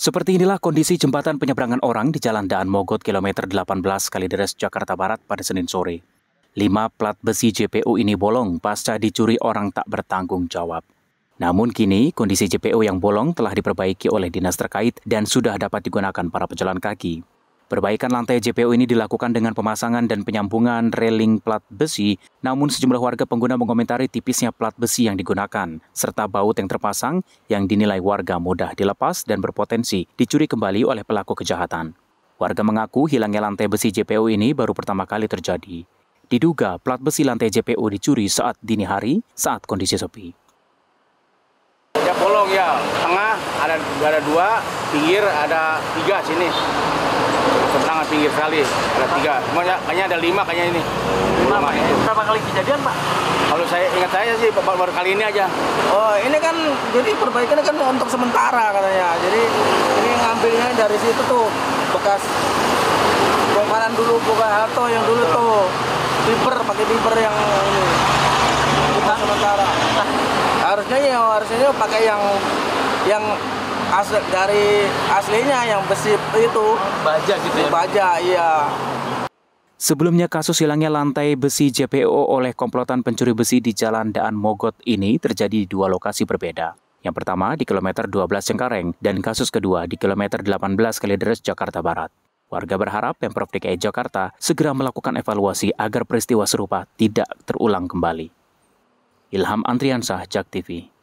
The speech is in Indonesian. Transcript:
Seperti inilah kondisi jembatan penyeberangan orang di Jalan Daan Mogot kilometer 18 Kalideres Jakarta Barat pada Senin sore. Lima plat besi JPO ini bolong pasca dicuri orang tak bertanggung jawab. Namun kini, kondisi JPO yang bolong telah diperbaiki oleh dinas terkait dan sudah dapat digunakan para pejalan kaki. Perbaikan lantai JPO ini dilakukan dengan pemasangan dan penyambungan railing plat besi, namun sejumlah warga pengguna mengomentari tipisnya plat besi yang digunakan, serta baut yang terpasang yang dinilai warga mudah dilepas dan berpotensi dicuri kembali oleh pelaku kejahatan. Warga mengaku hilangnya lantai besi JPO ini baru pertama kali terjadi. Diduga plat besi lantai JPO dicuri saat dini hari saat kondisi sepi. Ya bolong ya, tengah ada, ada dua, pinggir ada tiga sini pinggir sekali ada tiga cuma ya, kayaknya ada lima kayaknya ini lima ya. berapa kali kejadian pak kalau saya ingat saya sih baru, baru kali ini aja oh ini kan jadi perbaikannya kan untuk sementara katanya jadi ini ngambilnya dari situ tuh bekas bongkaran dulu buka hato yang dulu tuh piper pakai piper yang ini bukan sementara harusnya ya harusnya pakai yang yang asli dari aslinya yang besi itu baja gitu ya baja iya Sebelumnya kasus hilangnya lantai besi JPO oleh komplotan pencuri besi di Jalan Daan Mogot ini terjadi di dua lokasi berbeda. Yang pertama di kilometer 12 Cengkareng dan kasus kedua di kilometer 18 Kalideres Jakarta Barat. Warga berharap Pemprov DKI Jakarta segera melakukan evaluasi agar peristiwa serupa tidak terulang kembali. Ilham Antriansah, Jak TV.